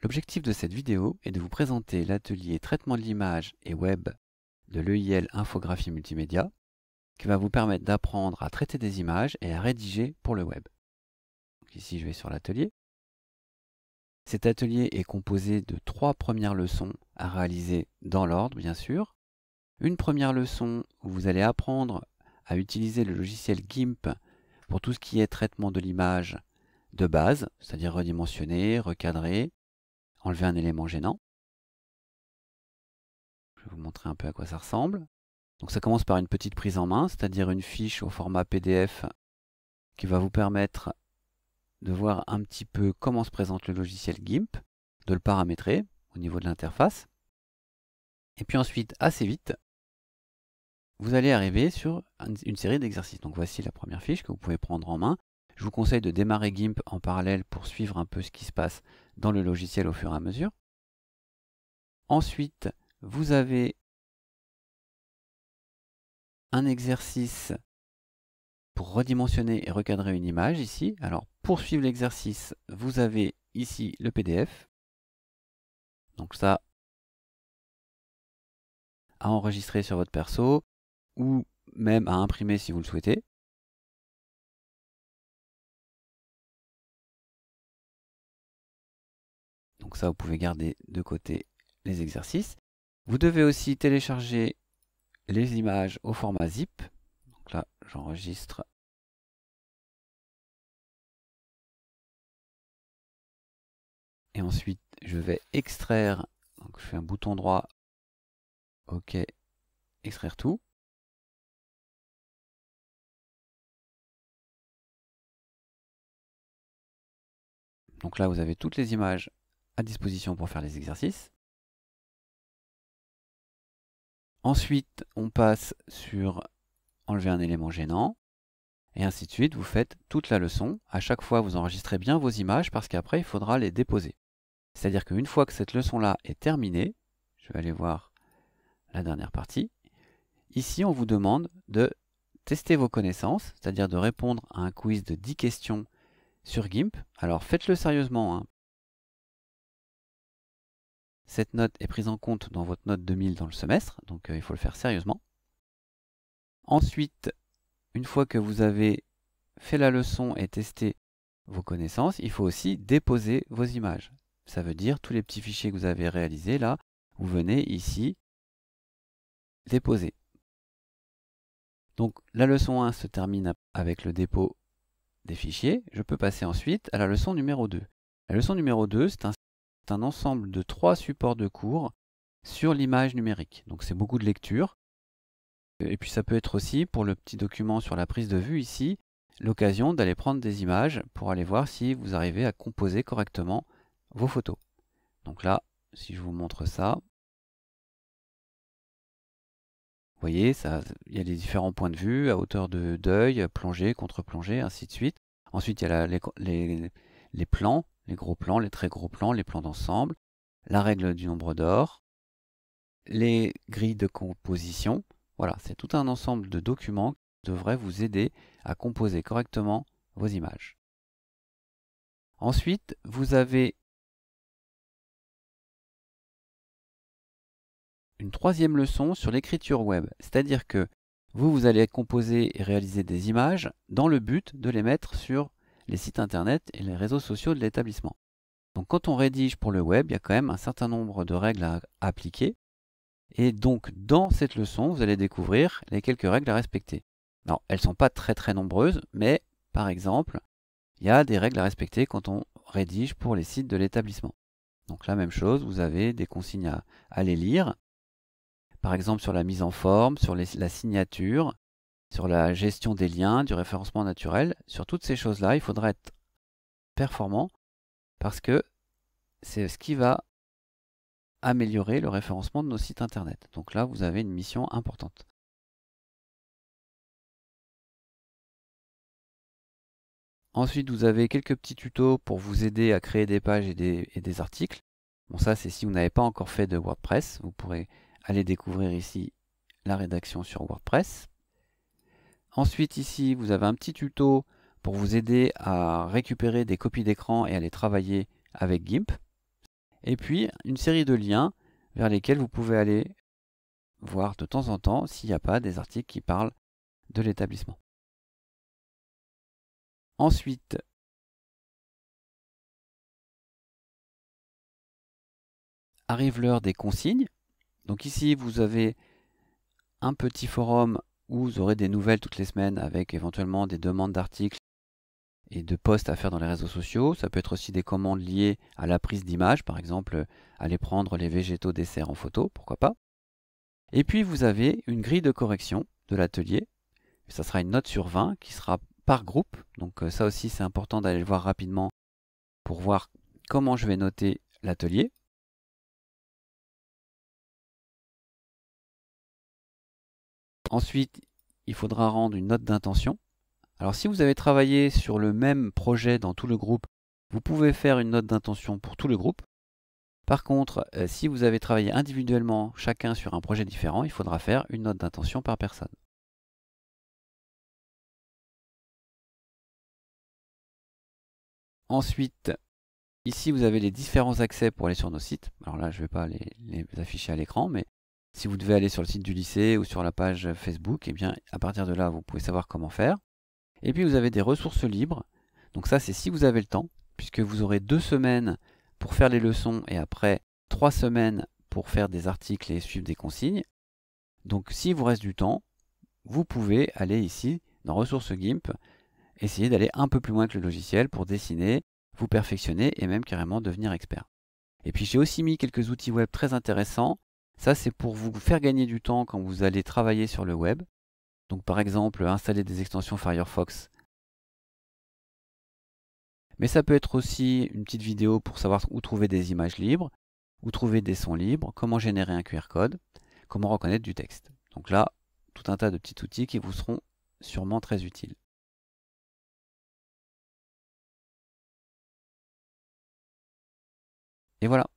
L'objectif de cette vidéo est de vous présenter l'atelier traitement de l'image et web de l'EIL Infographie Multimédia qui va vous permettre d'apprendre à traiter des images et à rédiger pour le web. ici je vais sur l'atelier. Cet atelier est composé de trois premières leçons à réaliser dans l'ordre bien sûr. Une première leçon où vous allez apprendre à utiliser le logiciel GIMP pour tout ce qui est traitement de l'image de base, c'est-à-dire redimensionner, recadrer, enlever un élément gênant. Je vais vous montrer un peu à quoi ça ressemble. Donc ça commence par une petite prise en main, c'est-à-dire une fiche au format PDF qui va vous permettre de voir un petit peu comment se présente le logiciel GIMP, de le paramétrer au niveau de l'interface. Et puis ensuite, assez vite, vous allez arriver sur une série d'exercices. Donc voici la première fiche que vous pouvez prendre en main je vous conseille de démarrer GIMP en parallèle pour suivre un peu ce qui se passe dans le logiciel au fur et à mesure. Ensuite, vous avez un exercice pour redimensionner et recadrer une image ici. Alors pour suivre l'exercice, vous avez ici le PDF. Donc ça, à enregistrer sur votre perso ou même à imprimer si vous le souhaitez. Donc ça, vous pouvez garder de côté les exercices. Vous devez aussi télécharger les images au format zip. Donc là, j'enregistre et ensuite je vais extraire, donc je fais un bouton droit, ok, extraire tout. Donc là vous avez toutes les images à disposition pour faire les exercices. Ensuite, on passe sur enlever un élément gênant, et ainsi de suite. Vous faites toute la leçon. À chaque fois, vous enregistrez bien vos images parce qu'après, il faudra les déposer. C'est-à-dire qu'une fois que cette leçon-là est terminée, je vais aller voir la dernière partie. Ici, on vous demande de tester vos connaissances, c'est-à-dire de répondre à un quiz de 10 questions sur GIMP. Alors faites-le sérieusement, hein, cette note est prise en compte dans votre note 2000 dans le semestre, donc euh, il faut le faire sérieusement. Ensuite, une fois que vous avez fait la leçon et testé vos connaissances, il faut aussi déposer vos images. Ça veut dire tous les petits fichiers que vous avez réalisés là, vous venez ici déposer. Donc la leçon 1 se termine avec le dépôt des fichiers. Je peux passer ensuite à la leçon numéro 2. La leçon numéro 2, c'est un un ensemble de trois supports de cours sur l'image numérique. Donc c'est beaucoup de lecture. Et puis ça peut être aussi, pour le petit document sur la prise de vue ici, l'occasion d'aller prendre des images pour aller voir si vous arrivez à composer correctement vos photos. Donc là, si je vous montre ça, vous voyez, ça, il y a les différents points de vue, à hauteur de deuil, plongée, contre-plongée, ainsi de suite. Ensuite, il y a les plans les gros plans, les très gros plans, les plans d'ensemble, la règle du nombre d'or, les grilles de composition. Voilà, c'est tout un ensemble de documents qui devraient vous aider à composer correctement vos images. Ensuite, vous avez une troisième leçon sur l'écriture web, c'est-à-dire que vous, vous allez composer et réaliser des images dans le but de les mettre sur les sites internet et les réseaux sociaux de l'établissement. Donc quand on rédige pour le web, il y a quand même un certain nombre de règles à appliquer. Et donc dans cette leçon, vous allez découvrir les quelques règles à respecter. Alors elles ne sont pas très très nombreuses, mais par exemple, il y a des règles à respecter quand on rédige pour les sites de l'établissement. Donc la même chose, vous avez des consignes à, les lire, par exemple sur la mise en forme, sur la signature, sur la gestion des liens, du référencement naturel, sur toutes ces choses-là, il faudra être performant parce que c'est ce qui va améliorer le référencement de nos sites internet. Donc là, vous avez une mission importante. Ensuite, vous avez quelques petits tutos pour vous aider à créer des pages et des, et des articles. Bon, ça, c'est si vous n'avez pas encore fait de WordPress. Vous pourrez aller découvrir ici la rédaction sur WordPress. Ensuite ici, vous avez un petit tuto pour vous aider à récupérer des copies d'écran et à les travailler avec GIMP. Et puis, une série de liens vers lesquels vous pouvez aller voir de temps en temps s'il n'y a pas des articles qui parlent de l'établissement. Ensuite, arrive l'heure des consignes. Donc ici, vous avez un petit forum vous aurez des nouvelles toutes les semaines avec éventuellement des demandes d'articles et de posts à faire dans les réseaux sociaux. Ça peut être aussi des commandes liées à la prise d'images, par exemple euh, aller prendre les végétaux dessert en photo, pourquoi pas. Et puis vous avez une grille de correction de l'atelier. Ça sera une note sur 20 qui sera par groupe. Donc euh, ça aussi c'est important d'aller le voir rapidement pour voir comment je vais noter l'atelier. Ensuite, il faudra rendre une note d'intention. Alors si vous avez travaillé sur le même projet dans tout le groupe, vous pouvez faire une note d'intention pour tout le groupe. Par contre, euh, si vous avez travaillé individuellement chacun sur un projet différent, il faudra faire une note d'intention par personne. Ensuite, ici vous avez les différents accès pour aller sur nos sites. Alors là, je ne vais pas les, afficher à l'écran, mais si vous devez aller sur le site du lycée ou sur la page Facebook, et eh bien à partir de là, vous pouvez savoir comment faire. Et puis vous avez des ressources libres. Donc ça, c'est si vous avez le temps, puisque vous aurez deux semaines pour faire les leçons et après trois semaines pour faire des articles et suivre des consignes. Donc s'il vous reste du temps, vous pouvez aller ici dans Ressources GIMP, essayer d'aller un peu plus loin que le logiciel pour dessiner, vous perfectionner et même carrément devenir expert. Et puis j'ai aussi mis quelques outils web très intéressants ça, c'est pour vous faire gagner du temps quand vous allez travailler sur le web. Donc par exemple, installer des extensions Firefox. Mais ça peut être aussi une petite vidéo pour savoir où trouver des images libres, où trouver des sons libres, comment générer un QR code, comment reconnaître du texte. Donc là, tout un tas de petits outils qui vous seront sûrement très utiles. Et voilà.